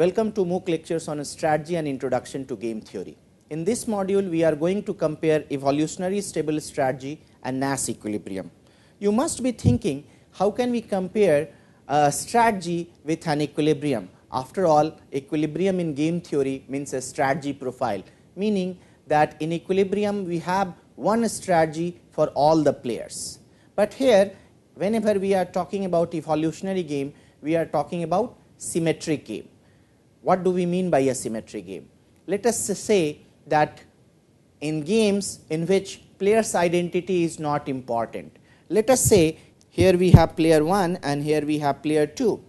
Welcome to MOOC lectures on strategy and introduction to game theory. In this module, we are going to compare evolutionary stable strategy and Nash equilibrium. You must be thinking, how can we compare a strategy with an equilibrium? After all, equilibrium in game theory means a strategy profile, meaning that in equilibrium we have one strategy for all the players. But here, whenever we are talking about evolutionary game, we are talking about symmetric game what do we mean by a symmetry game? Let us say that in games in which player's identity is not important. Let us say here we have player 1 and here we have player 2.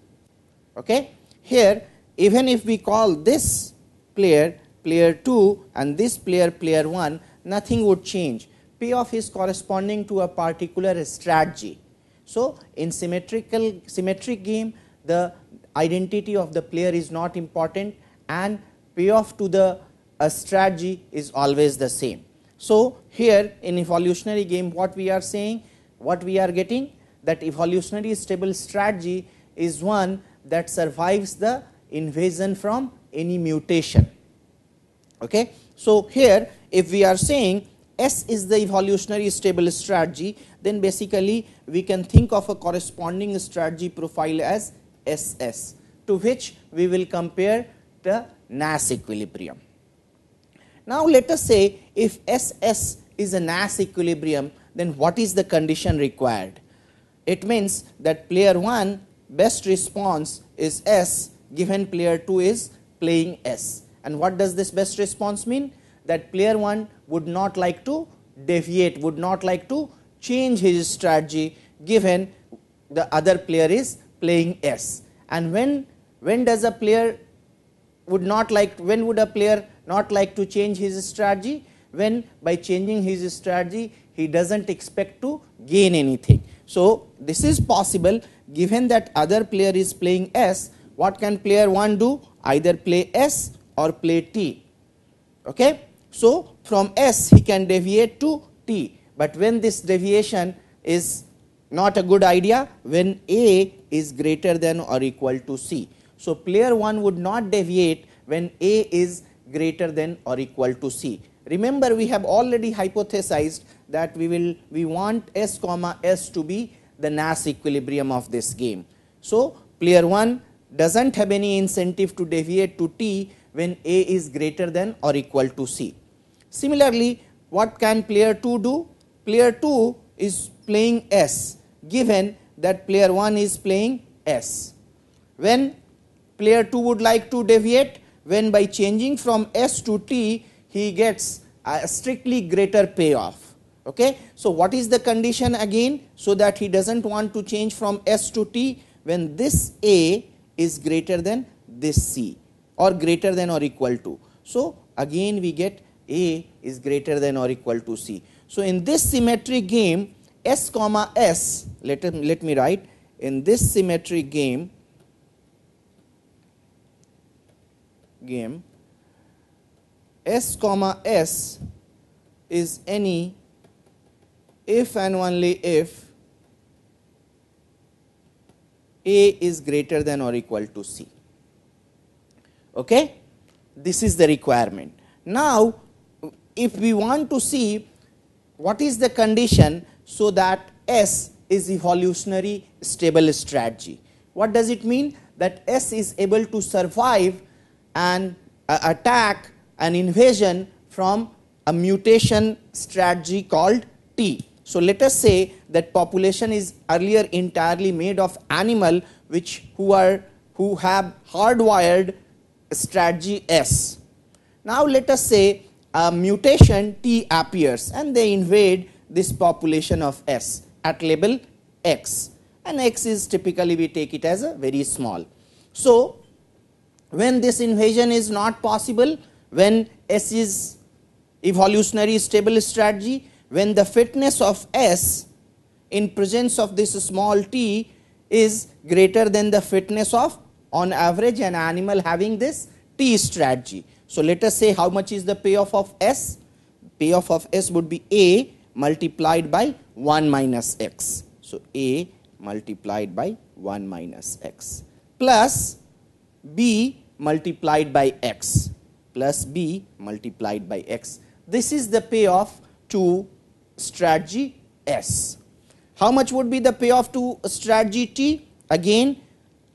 Okay? Here even if we call this player player 2 and this player player 1 nothing would change payoff is corresponding to a particular strategy. So, in symmetrical symmetric game the identity of the player is not important and payoff to the uh, strategy is always the same. So, here in evolutionary game what we are saying, what we are getting that evolutionary stable strategy is one that survives the invasion from any mutation. Okay. So, here if we are saying S is the evolutionary stable strategy, then basically we can think of a corresponding strategy profile as SS to which we will compare the Nash equilibrium. Now, let us say if SS is a Nash equilibrium then what is the condition required? It means that player 1 best response is S given player 2 is playing S and what does this best response mean? That player 1 would not like to deviate, would not like to change his strategy given the other player is playing s and when when does a player would not like when would a player not like to change his strategy when by changing his strategy he doesn't expect to gain anything so this is possible given that other player is playing s what can player 1 do either play s or play t okay so from s he can deviate to t but when this deviation is not a good idea when A is greater than or equal to C. So, player 1 would not deviate when A is greater than or equal to C. Remember we have already hypothesized that we will we want S comma S to be the Nash equilibrium of this game. So, player 1 does not have any incentive to deviate to T when A is greater than or equal to C. Similarly, what can player 2 do? Player 2 is playing S given that player 1 is playing S. When player 2 would like to deviate, when by changing from S to T, he gets a strictly greater payoff. Okay? So, what is the condition again? So that he does not want to change from S to T when this A is greater than this C or greater than or equal to. So, again we get A is greater than or equal to C. So, in this symmetric game s comma s, let, let me write, in this symmetry game, game, s comma s is any if and only if a is greater than or equal to c. Okay? This is the requirement. Now, if we want to see what is the condition so that S is evolutionary stable strategy. What does it mean? That S is able to survive an uh, attack, an invasion from a mutation strategy called T. So let us say that population is earlier entirely made of animal which who are who have hardwired strategy S. Now let us say a mutation T appears and they invade this population of S at label X and X is typically we take it as a very small. So, when this invasion is not possible, when S is evolutionary stable strategy, when the fitness of S in presence of this small t is greater than the fitness of on average an animal having this t strategy. So, let us say how much is the payoff of S? Payoff of S would be A multiplied by 1 minus x. So, A multiplied by 1 minus x plus B multiplied by x plus B multiplied by x. This is the payoff to strategy S. How much would be the payoff to strategy T? Again,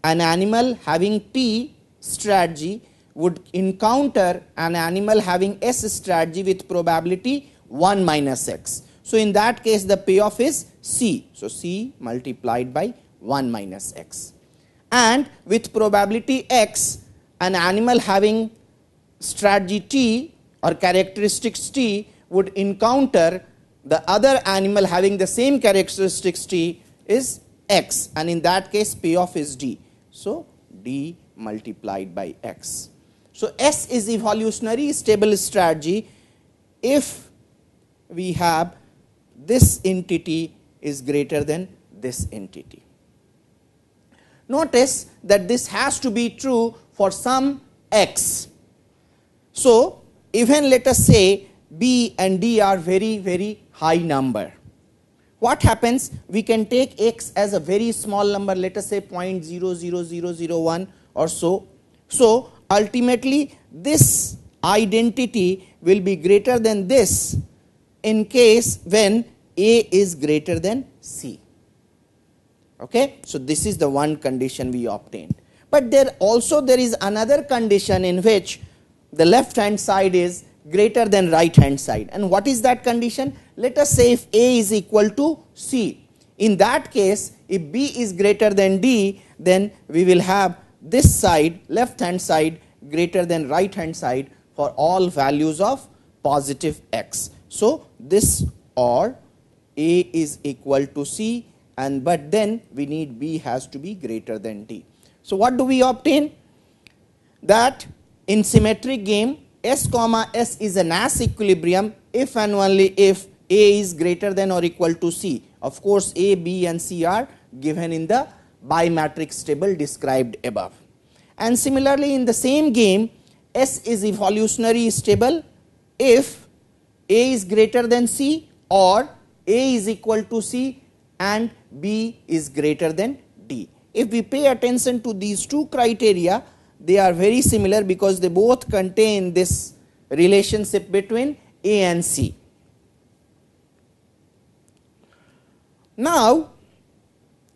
an animal having T strategy would encounter an animal having S strategy with probability 1 minus x. So, in that case the payoff is c. So, c multiplied by 1 minus x and with probability x an animal having strategy t or characteristics t would encounter the other animal having the same characteristics t is x and in that case payoff is d. So, d multiplied by x. So, S is evolutionary stable strategy if we have this entity is greater than this entity. Notice that this has to be true for some x. So, even let us say b and d are very very high number. What happens? We can take x as a very small number let us say 0.00001 or so. So, ultimately this identity will be greater than this in case when A is greater than C. Okay? So, this is the one condition we obtained. But there also there is another condition in which the left hand side is greater than right hand side and what is that condition? Let us say if A is equal to C. In that case if B is greater than D then we will have this side left hand side greater than right hand side for all values of positive x. So, this or A is equal to C and but then we need B has to be greater than D. So, what do we obtain? That in symmetric game S comma S is an s equilibrium if and only if A is greater than or equal to C. Of course, A, B and C are given in the bimatrix table described above. And similarly in the same game S is evolutionary stable if a is greater than C or A is equal to C and B is greater than D. If we pay attention to these two criteria, they are very similar because they both contain this relationship between A and C. Now,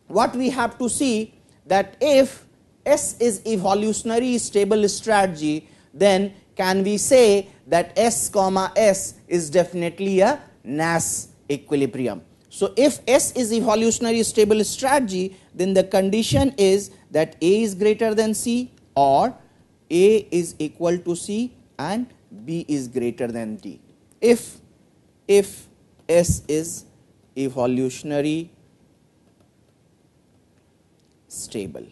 what we have to see that if S is evolutionary stable strategy, then can we say that S comma S is definitely a Nash equilibrium. So, if S is evolutionary stable strategy, then the condition is that A is greater than C or A is equal to C and B is greater than D. If, if S is evolutionary stable.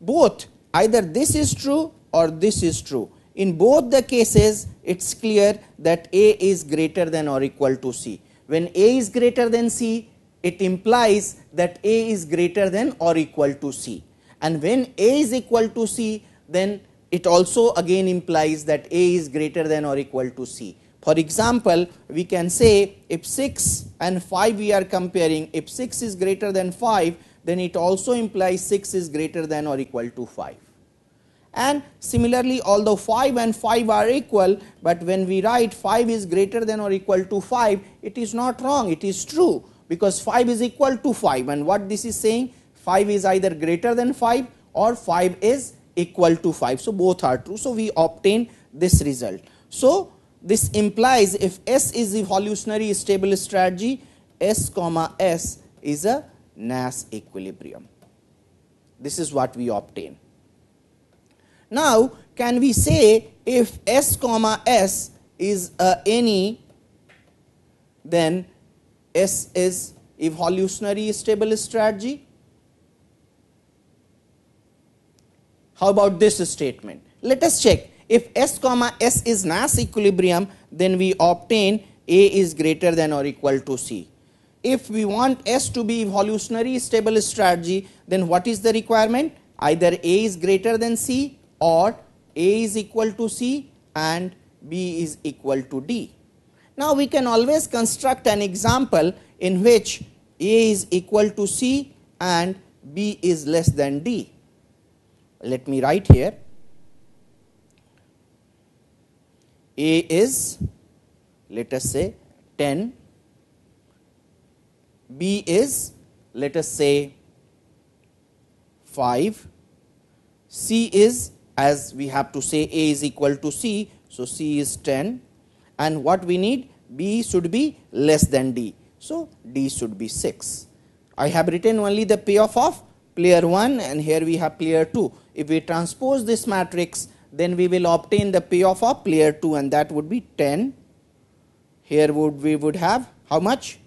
both either this is true or this is true. In both the cases it is clear that A is greater than or equal to C. When A is greater than C it implies that A is greater than or equal to C and when A is equal to C then it also again implies that A is greater than or equal to C. For example, we can say if 6 and 5 we are comparing, if 6 is greater than 5 then it also implies 6 is greater than or equal to 5. And similarly, although 5 and 5 are equal, but when we write 5 is greater than or equal to 5, it is not wrong, it is true because 5 is equal to 5 and what this is saying 5 is either greater than 5 or 5 is equal to 5. So, both are true. So, we obtain this result. So, this implies if S is the evolutionary stable strategy, S comma S is a Nash equilibrium. This is what we obtain. Now, can we say if S comma S is uh, any, then S is evolutionary stable strategy? How about this statement? Let us check. If S comma S is Nash equilibrium, then we obtain A is greater than or equal to C if we want S to be evolutionary stable strategy then what is the requirement either A is greater than C or A is equal to C and B is equal to D. Now we can always construct an example in which A is equal to C and B is less than D. Let me write here A is let us say 10 b is let us say 5 c is as we have to say a is equal to c so c is 10 and what we need b should be less than d so d should be 6 i have written only the payoff of player 1 and here we have player 2 if we transpose this matrix then we will obtain the payoff of player 2 and that would be 10 here would we would have how much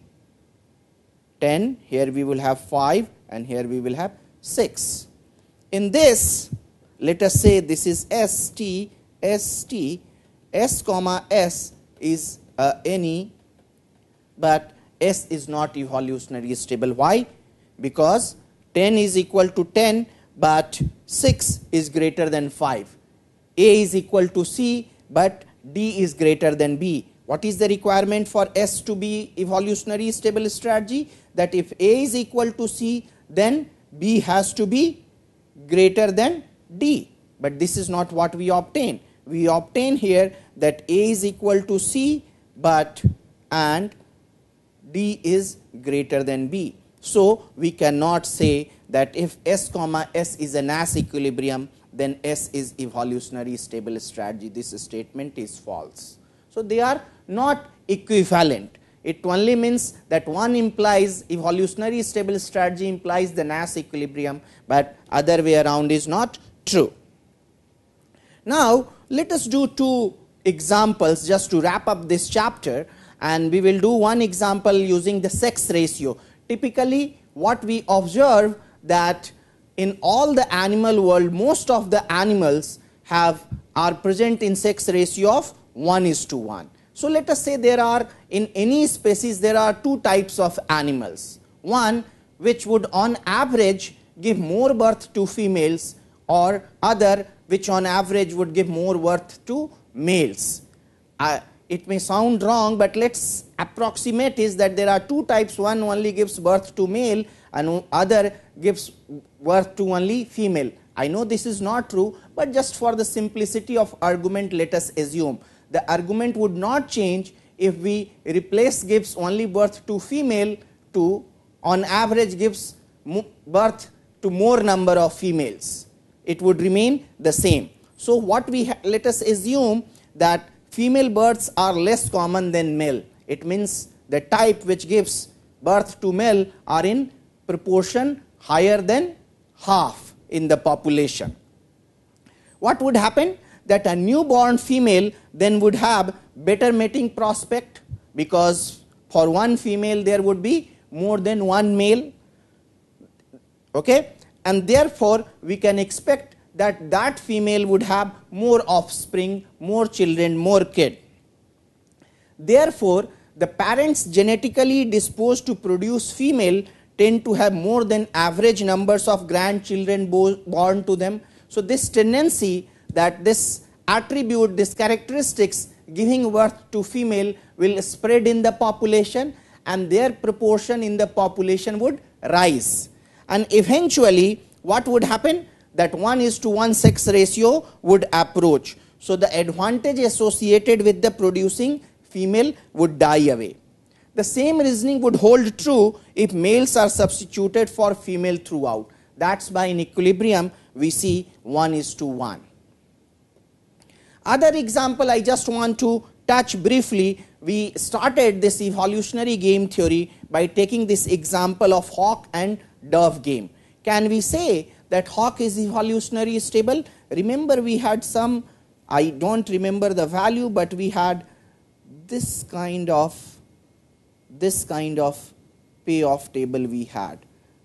10, here we will have 5 and here we will have 6. In this, let us say this is ST, ST, S comma S is uh, any, but S is not evolutionary stable. Why? Because 10 is equal to 10, but 6 is greater than 5. A is equal to C, but D is greater than B. What is the requirement for S to be evolutionary stable strategy? that if A is equal to C then B has to be greater than D, but this is not what we obtain. We obtain here that A is equal to C but and D is greater than B. So, we cannot say that if S comma S is an S equilibrium then S is evolutionary stable strategy this statement is false. So, they are not equivalent it only means that one implies evolutionary stable strategy implies the Nash equilibrium, but other way around is not true. Now, let us do two examples just to wrap up this chapter and we will do one example using the sex ratio. Typically, what we observe that in all the animal world, most of the animals have are present in sex ratio of 1 is to 1. So let us say there are in any species there are two types of animals. One which would on average give more birth to females or other which on average would give more birth to males. Uh, it may sound wrong but let's approximate is that there are two types one only gives birth to male and other gives birth to only female. I know this is not true but just for the simplicity of argument let us assume the argument would not change if we replace gives only birth to female to on average gives birth to more number of females. It would remain the same. So, what we let us assume that female births are less common than male. It means the type which gives birth to male are in proportion higher than half in the population. What would happen? that a newborn female then would have better mating prospect because for one female there would be more than one male okay and therefore we can expect that that female would have more offspring more children more kid therefore the parents genetically disposed to produce female tend to have more than average numbers of grandchildren born to them so this tendency that this attribute, this characteristics giving birth to female will spread in the population and their proportion in the population would rise. And eventually what would happen? That 1 is to 1 sex ratio would approach. So the advantage associated with the producing female would die away. The same reasoning would hold true if males are substituted for female throughout. That's why in equilibrium we see 1 is to 1. Other example I just want to touch briefly, we started this evolutionary game theory by taking this example of hawk and dove game. Can we say that hawk is evolutionary stable? Remember we had some, I don't remember the value, but we had this kind of, this kind of payoff table we had.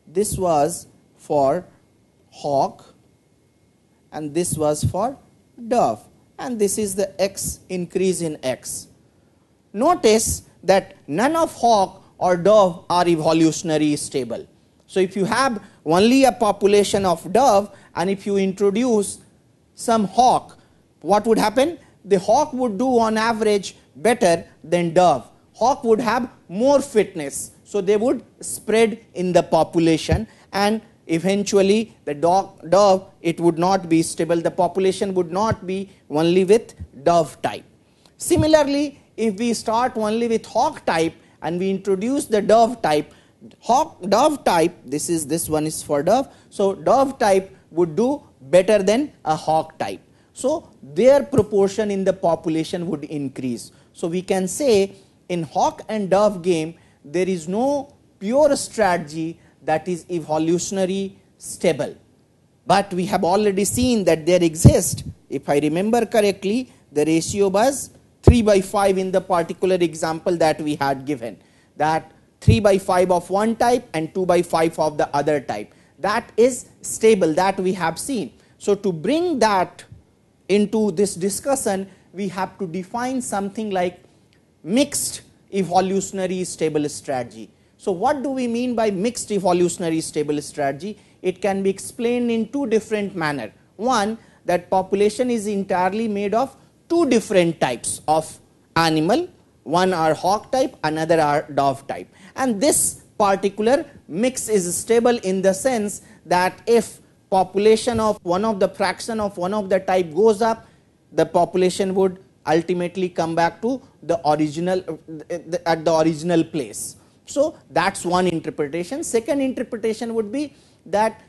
This was for hawk and this was for dove and this is the x increase in x. Notice that none of hawk or dove are evolutionary stable. So, if you have only a population of dove and if you introduce some hawk, what would happen? The hawk would do on average better than dove. Hawk would have more fitness. So, they would spread in the population and eventually the dog, dove, it would not be stable. The population would not be only with dove type. Similarly, if we start only with hawk type and we introduce the dove type, hawk, dove type, this is this one is for dove. So, dove type would do better than a hawk type. So, their proportion in the population would increase. So, we can say in hawk and dove game, there is no pure strategy that is evolutionary stable. But we have already seen that there exist, if I remember correctly, the ratio was 3 by 5 in the particular example that we had given. That 3 by 5 of one type and 2 by 5 of the other type. That is stable that we have seen. So, to bring that into this discussion, we have to define something like mixed evolutionary stable strategy. So what do we mean by mixed evolutionary stable strategy? It can be explained in two different manner. One that population is entirely made of two different types of animal, one are hawk type, another are dove type. And this particular mix is stable in the sense that if population of one of the fraction of one of the type goes up, the population would ultimately come back to the original at the original place. So that's one interpretation. Second interpretation would be that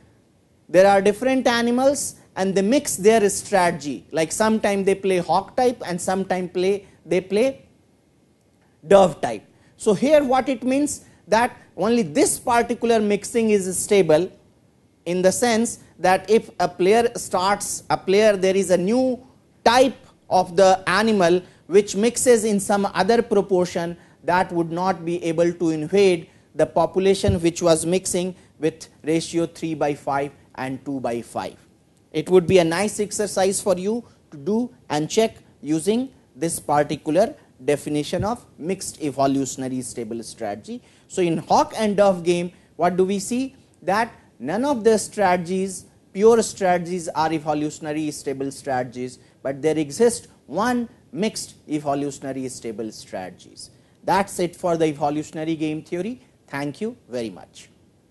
there are different animals and they mix their strategy like sometimes they play hawk type and sometimes play they play dove type. So here what it means that only this particular mixing is stable in the sense that if a player starts a player there is a new type of the animal which mixes in some other proportion that would not be able to invade the population which was mixing with ratio 3 by 5 and 2 by 5. It would be a nice exercise for you to do and check using this particular definition of mixed evolutionary stable strategy. So, in hawk and dove game what do we see that none of the strategies pure strategies are evolutionary stable strategies, but there exist one mixed evolutionary stable strategies. That is it for the evolutionary game theory. Thank you very much.